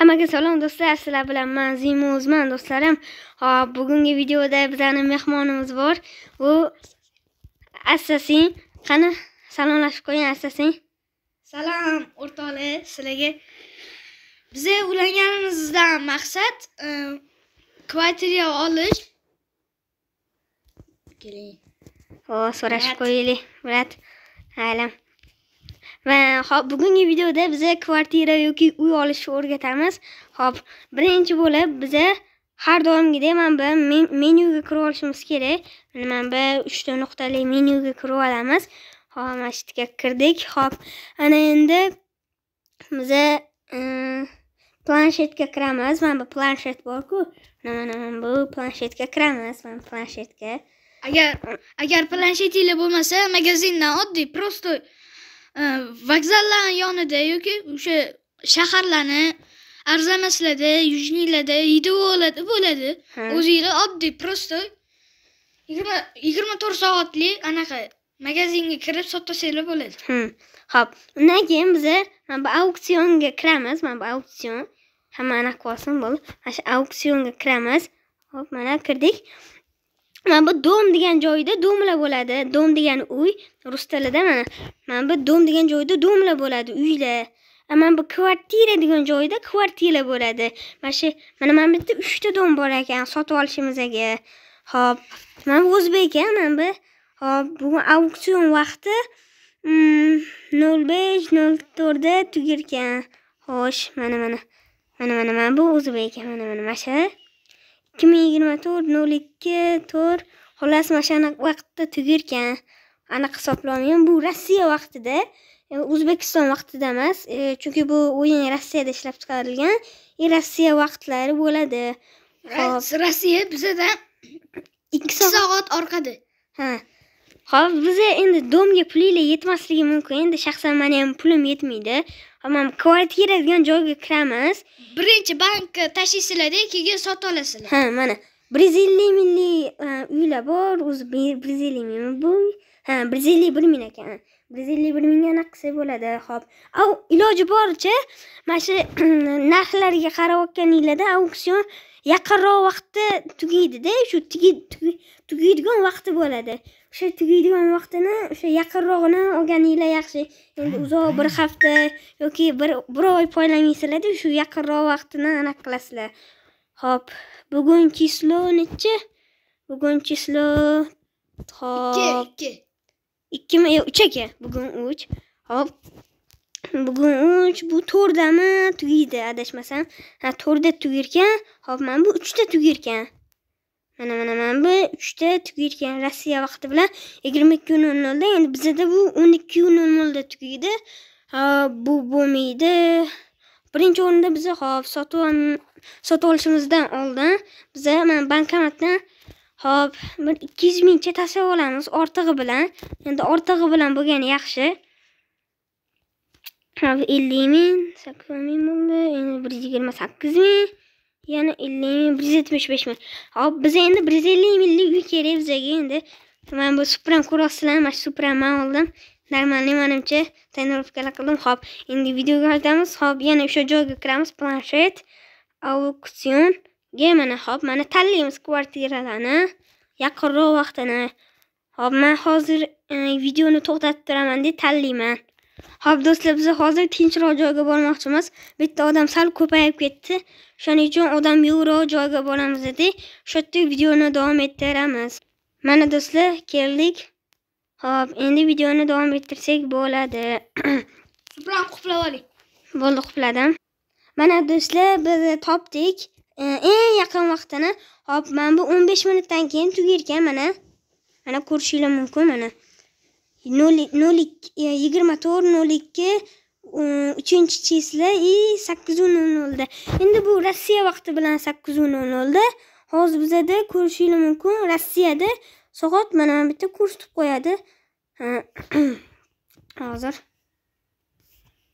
Hammaga salom do'stlar, sizlar bilan men Zimo O'zman do'stlarim. Hop, bugungi videoda bizani mehmonimiz bor. U Assassin. Qani salomlashib qo'ying Assassin. Salom o'rtoqlar, sizlarga biza ulanganimizdan maqsad e, kvartira olish. Keling. Ho, so'rashib qo'yaylik, Murat. Halim. va hop bugungi videoda biza kvartira yoki uy olishni o'rgatamiz hop birinchi bo'lib biza har doimgidek mana bu menyuga kirib olishimiz kerak mana bu uchta nuqtali menyuga kirib olamiz hop mana shu yerga kirdik hop ana endi biza planshetga kiramiz mana bu planshet borku mana mana bu planshetga kiramiz mana planshetga agar agar planshetinglar bo'lmasa magazindan oddiy просто vokzallarni yonida yoki o'sha shaharlarni arzamaslarda yujniylarda oladi bo'ladi o'zinglar oddiy просто yigirma yigirma to'rt soatlik anaqa magazinga kirib sotasanglar bo'ladi ho'p undan keyin biza bu auksionga kiramiz mana bu auksion hamma anaqa qilib olsin bo'ldi mana shu auksionga kiramiz hop mana kirdik mana bu dom degan joyda domlar bo'ladi dom degani uy rus tilida mana mana bu dom degan joyda domlar bo'ladi uylar mana bu kvartira degan joyda kvartira bo'ladi mana shu mana mana bu yerda uchta dom bor ekan sotib olishimizga hop mana bu o'zbek a mana bu hop bugun auksion vaqti hmm, nol besh nol to'rtda tugarkan xo'sh mana mana mana mana mana bu o'zbek mana mana mana shu ikki ming yigirma to'rt nol ikki to'rt xullas mana shu anaqa vaqtda tugarkan aniq hisoblamayman bu rossiya vaqtida e, o'zbekiston vaqtida emas e, chunki bu o'yin rossiyada ishlab chiqarilgan и e, rossiya vaqtlari bo'ladi rossiya bizdan ikki soat orqada ha Xo'p, bizga endi domga pulinglar yetmasligi mumkin. Endi shaxsan meni ham pulim yetmaydi. Ammo kvartira degan joyga kiramiz. Birinchi bankka tashlaysizlar keyin sotib olasizlar. Ha, mana Braziliya milliy e, uylar bor, o'zi Braziliya bu. Ha, Braziliya bir ming ekan. Braziliya bir mingga anaqa qilsa bo'ladi. Xo'p. Au iloji boricha mana shu narxlarga qarab o'tganinglarda auksion yaqinroq vaqtda tugaydida, shu tugaydigan vaqti bo'ladi. o'sha tugaydigan vaqtini o'sha yaqinrog'ini olganinglar yaxshi endi uzoq bir hafta yoki bir bir oy foydalansanglarda shu yaqinroq vaqtini anaqa qilasizlar hop bugun число nechi bugun число hop ikki ikkimi uch aka bugun uch hop bugun uch bu to'rtdami tugaydi adashmasam ha to'rtda tugarkan hop mana bu uchta tugarkan mana mana mana bu uchta tugayotgan rossiya vaqti bilan yigirma ikki nol nolda endi bizada bu o'n ikki nol nolda tugaydi bu bo'lmaydi birinchi o'rinda biza hop sotuv sotib olishimizdan oldin biza mana bankomatdan hop bir ikki yuz mingcha tashlab olamiz ortig'i bilan endi ortig'i bilan bo'lgani yaxshi ellik ming sakson ming bo'ldi endi bir yuz yigirma sakkiz ming Yani 50 mi? 175 mi? Ha, biz endi 150 millik yuk kerak bizaga endi. Mana bu Supram kurasilar, mana Supreme oldim. Normalni menimcha tonirovkalar qildim. Xo'p, endi videoga o'tamiz. Xo'p, yana o'sha joyga kiramiz. Planshet, auksion, mana xo'p, mana tanlaymiz kvartiralarni, yaqinroq vaqtini. Xo'p, men hozir e, videoni to'xtatib turaman deb tanlayman. Xo'p do'stlar, biz hozir tinchroq joyga bormoqchimiz. Bitta odam sal ko'payib ketdi. Shuning uchun odam yo'qroq joyga boramiz dedik. Shu yerda videoni davom ettiramiz. Mana do'stlar, keldik. Xo'p, endi videoni davom ettirsak bo'ladi. Supran quplab oling. Bo'ldi, qupladim. Mana do'stlar, biz topdik. E, eng yaqin vaqtini. Xo'p, mana bu 15 minutdan keyin tugar ekan mana. Mana ko'rishinglar mumkin mana. nol nol yigirma to'rt nol ikki uchinchi chisla и sakkizu nol nolda endi bu rossiya vaqti bilan sakkizu nol nolda hozir bizada ko'rishinglar mumkin rossiyada soat mana bitta ko'rsatib qo'yadi hozir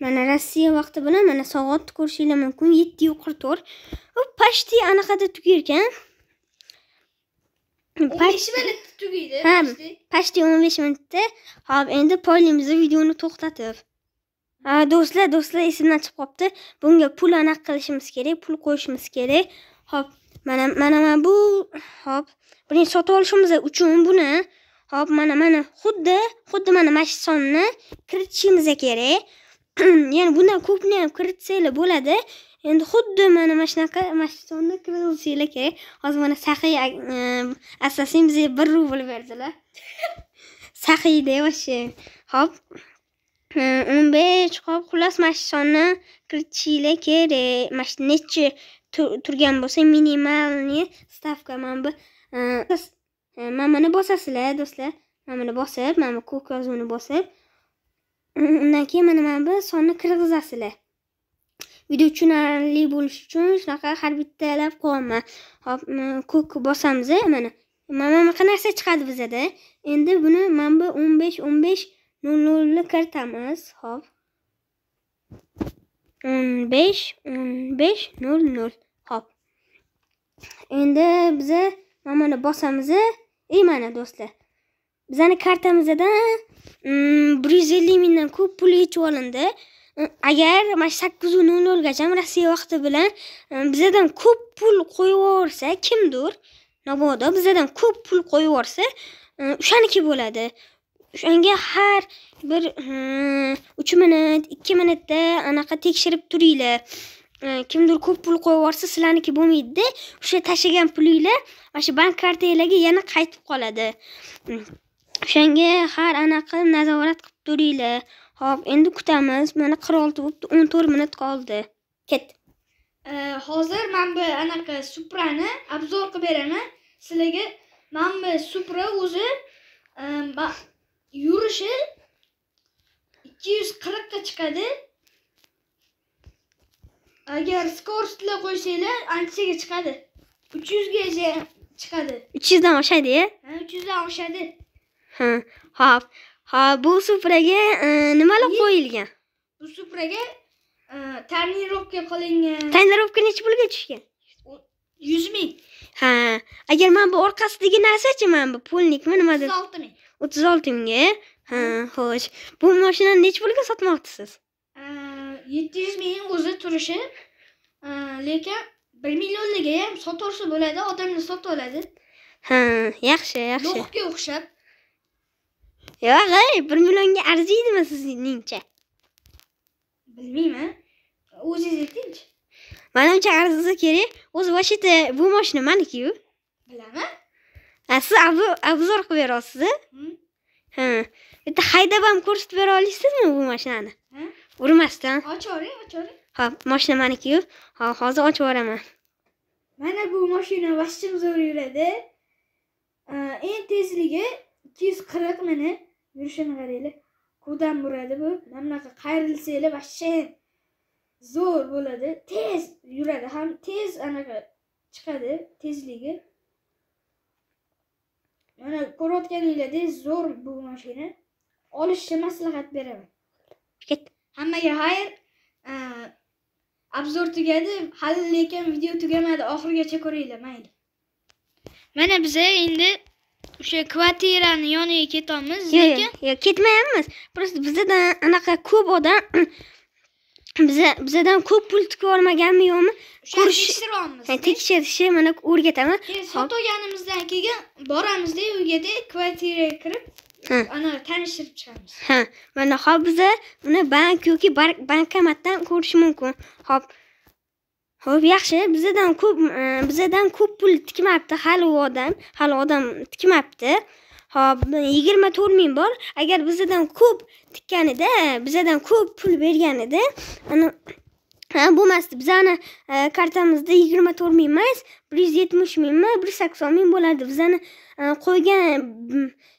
mana rossiya vaqti bilan mana soat ko'rishinglar mumkin yetti qirq to'rt u почти anaqada tugar 15 minutda tugaydi ha pastda 15 minutda hop endi polimizni videoni to'xtatib ha do'stlar do'stlar esimdan chiqib qoldi. bunga pul ana qilishimiz kerak pul qo'yishimiz kerak hop mana mana mana bu hop buni sotib olishimiz uchun buni hop mana mana xuddi xuddi mana mash sonni kiritishimiz kerak ya'ni bundan ko'pni ham kiritsanglar bo'ladi endi xuddi mana mana shunaqa mana shu kerak hozir mana saxiy e, asosiy bizga bir rubl berdilar sahiyda вообще hop o'n besh hop xullas mana shu sonni kiritishinglar kerak mana shu necha turgan bo'lsa minimalniy stavka mana bu e, e, mana buni bosasizlar do'stlar mana buni bosib mana bu ko'k yozuvni bosib undan keyin mana mana bu sonni kirgizasizlar video tushunarli bo'lishi uchun shunaqa har bittalab qo'yaman hop ko'k bosamiz mana mana bunaqa narsa chiqadi bizada endi buni mana bu o'n besh o'n besh nol nolni kiritamiz hop o'n besh o'n besh nol nol hop endi biza mana buni bosamiz e mana do'stlar bizani kartamizdan bir yuz ellik mingdan ko'p pul yechib olindi agar mana shu sakkiz o'n o'ngacha rossiya vaqti bilan bizadan ko'p pul qo'yib yuborsa kimdir mabodo bizadan ko'p pul qo'yib yuborsa o'shaniki bo'ladi o'shanga har bir uch minut ikki minutda anaqa tekshirib turinglar kimdir ko'p pul qo'yib yuborsa sizlarniki bo'lmaydida o'sha tashlagan pulinglar mana shu bank kartanglarga yana qaytib qoladi o'shanga har anaqa nazorat qilib turinglar Xo'p, endi kutamiz. Mana 46 bo'libdi, 14 minut qoldi. Ket. Hozir men bu anaqa Suprani obzor qilib beraman. Sizlarga men bu Supra o'zi e, yurishi 240 ga chiqadi. Agar skorstlar qo'ysanglar, anchaga chiqadi. 300 ga chiqadi. 300 dan oshadi-ya? Ha, 300 dan oshadi. Ha, xo'p. ha bu supraga e, nimalar qo'yilgan bu supraga e, tonirovka qilingan tonirovka necha pulga tushgan yuz ming ha agar mana bu orqasidagi narsachi mana bu pulnikmi nimadir o'ttiz olti ming o'ttiz olti mingga ha xo'sh bu mashinani necha pulga sotmoqchisiz e, yetti yuz ming o'zi turishi lekin bir millionliga ham sotaversa bo'ladi odamlar sotib oladi ha yaxshi yaxshi o'xshab yo'q bir millionga arziydimi sizningcha bilmayman o'zingiz aytingchi manimcha arzisa kerak o'zi вообще bu moshina manikiyu bilaman siz obzor qilib berasiz-a? ha bitta haydab ham ko'rsatib bera olasizmi bu mashinani urmasdan Ochoring, ochoring. Ha, mashina hop moshina manikiyu hozir ochib yuboraman mana bu mashina vashchim zo'r yuradi eng tezligi ikki yuz qirq minut yurishini qaranglar kudan buradi bu mana bunaqa qayrilsanglar вообще zo'r bo'ladi tez yuradi ham tez anaqa chiqadi tezligi mana ko'rayotganinglardek zo'r bu mashina olishni maslahat beraman hammaga xayr obzor tugadi hali lekin video tugamadi oxirigacha ko'ringlar mayli mana biza endi o'sha kvartirani yoniga ketamiz lekin yo'q ketmayapmiz просто bizadan anaqa ko'p odam biza bizadan ko'p pul tikib olmaganmi yo'qmi ko'rish tekshiryapmiz tekshirishni mana o'rgatamiz sotilganimizdan keyin boramizda uyga kvartiraga kirib ana tanishtirib chiqamiz ha mana hop biza uni bank yoki bankomatdan ko'rish mumkin hop Xo'p, yaxshi. Bizadan ko'p e, bizadan ko'p pul tikmabdi hali u odam, hali odam tikmabdi. Xo'p, 24 ming bor. Agar bizadan ko'p tikkanida, bizadan ko'p pul berganida, ana bo'lmasdi. Bizani e, kartamizda 24 ming emas, 170 mingmi, 180 ming bo'ladi. Bizani e, qo'ygan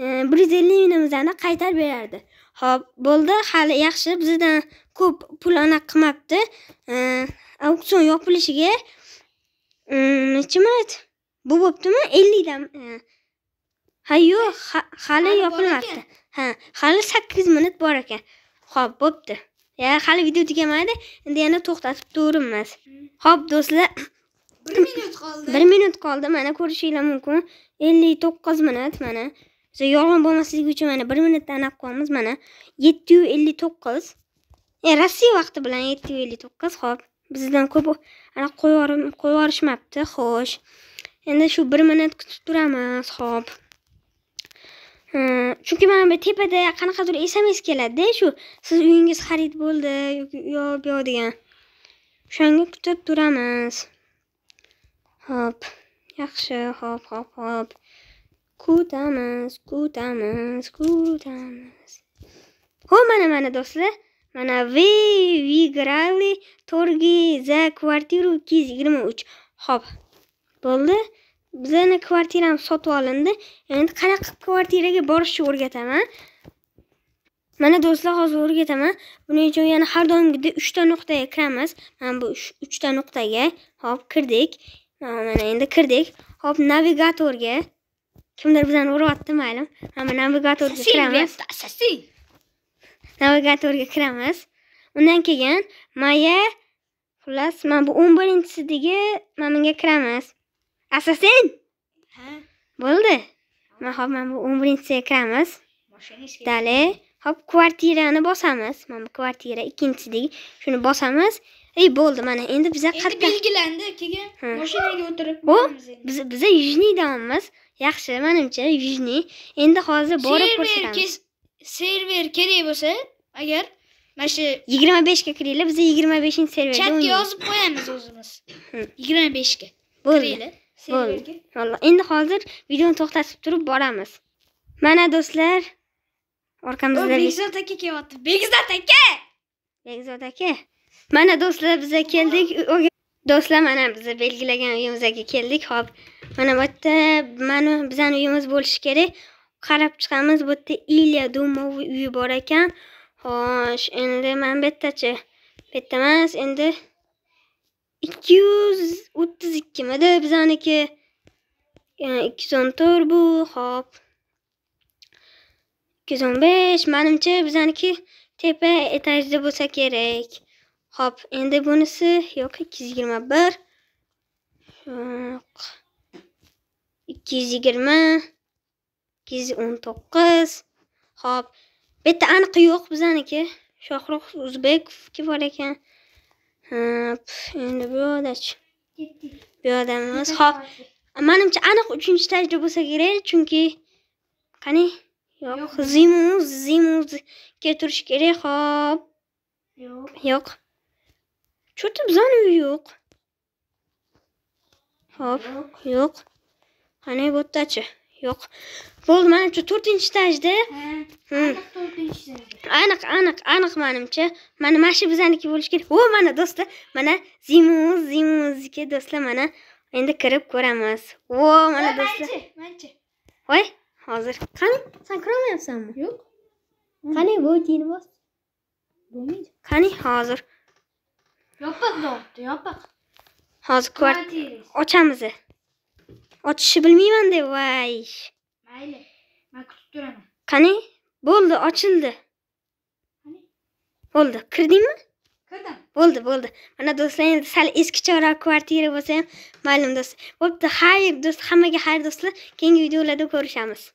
150 mingimizni qaytarib berardi. Xo'p, bo'ldi. Hali yaxshi. Bizadan ko'p pul anaqa qilmabdi. auksion yopilishiga mm, necha minut bu bo'ptimi ellikdan e. ha yo'q hali yopilmabdi ha hali sakkiz minut bor ekan ho'p bo'pti ya hali video tugamadi endi yana to'xtatib turinmiz ho'p hmm. do'stlar bir minut qoldi bir minut qoldi mana ko'rishinglar mumkin ellik to'qqiz minut mana o'sha yolg'on bo'lmasligi uchun mana bir minutdan olib qo'yamiz mana yetti yuz ellik to'qqiz e, rossiya vaqti bilan yetti yuz ellik to'qqiz ho'p bizdan ko'p ana qo'yib yuborishmabdi xo'sh endi shu bir minut kutib turamiz hop chunki mana bu tepada qanaqadir sms keladida shu siz uyingiz xarid bo'ldi yo yo'q degan o'shanga kutib turamiz hop yaxshi hop hop hop kutamiz kutamiz kutamiz ho mana mana do'stlar Mana V Vigrali Torgi za kvartiru 223. Xo'p. Bo'ldi. Bizani kvartiram sotib olindi. Endi qanaqa kvartiraga borishni o'rgataman. Mana do'stlar hozir o'rgataman. Buning uchun yana har doimgidek 3 ta nuqtaga kiramiz. Mana bu 3 ta nuqtaga. Xo'p, kirdik. Mana endi kirdik. Xo'p, navigatorga kimdir bizani uryapti, mayli. Mana navigatorga kiramiz. navigatorga kiramiz undan keyin maya xullas mana bu o'n birinchisidagi mana bunga kiramiz assassin ha bo'ldi mana hop mana bu o'n birinchisiga kiramiz dale hop kvartirani bosamiz mana bu kvartira ikkinchisidagi shuni bosamiz ey bo'ldi mana endi biza qayerda belgilandi keyin mashinaga o'tirib o biz biza yujniydanmiz yaxshi manimcha yujniy endi hozir borib ko'rsatamiz server kerak bo'lsa agar mana shu yigirma beshga kiringlar biza yigirma beshinchi serverga chatga yozib qo'yamiz o'zimiz yigirma beshga bo'ldi bo'ldi endi hozir videoni to'xtatib turib boramiz mana do'stlar orqamizda begzod aka kelyapti begzod aka begzod aka mana do'stlar biza keldik do'stlar mana biza belgilagan uyimizga keldik hop mana bu yerda mana bizani uyimiz bo'lishi kerak qarab chiqamiz bu yerda ilya dumov uyi bor ekan xo'sh endi mana bu yerdachi bu yerda emas endi ikki yuz o'ttiz ikkimidi bizaniki e, ikki yuz o'n to'rt bu ho'p ikki yuz o'n besh manimcha bizaniki tepa etajda bo'lsa kerak ho'p endi bunisi yo'q ikki yuz yigirma bir ikki yuz yigirma sakkiz yuz o'n to'qqiz hop bitta aniq yo'q bizaniki shohruh o'zbekovniki bor ekan endi bu yoqdachi bu yoqda emas hop manimcha aniq uchinchi tajda bo'lsa kerak chunki qani yo'q zimu zimuzga turishi kerak hop yo'q yo'q cho'ti bizani yo'q hop yo'q qani bu yerdachi yo'q bo'ldi manimcha to'rtinchi etajda aniq aniq aniq manimcha mana mana shu bizaniki bo'lishi kerak o mana do'stlar mana zimuz zimuzniki do'stlar mana endi kirib ko'ramiz vo mana do'stlar voy hozir qani san kirolmayapsanmi yo'q qani voydini bos bo'lmaydi qani hozir yopiq yopiq hozir ochamiz ochishni bilmayman deb voy mayli man kutib turaman qani bo'ldi ochildi bo'ldi kirdingmi kirdim bo'ldi bo'ldi mana do'stlar endi sal eskicharoq kvartira bo'lsa ham ma'lum do'st bo'pti xayr do'st hammaga xayr do'stlar keyingi videolarda ko'rishamiz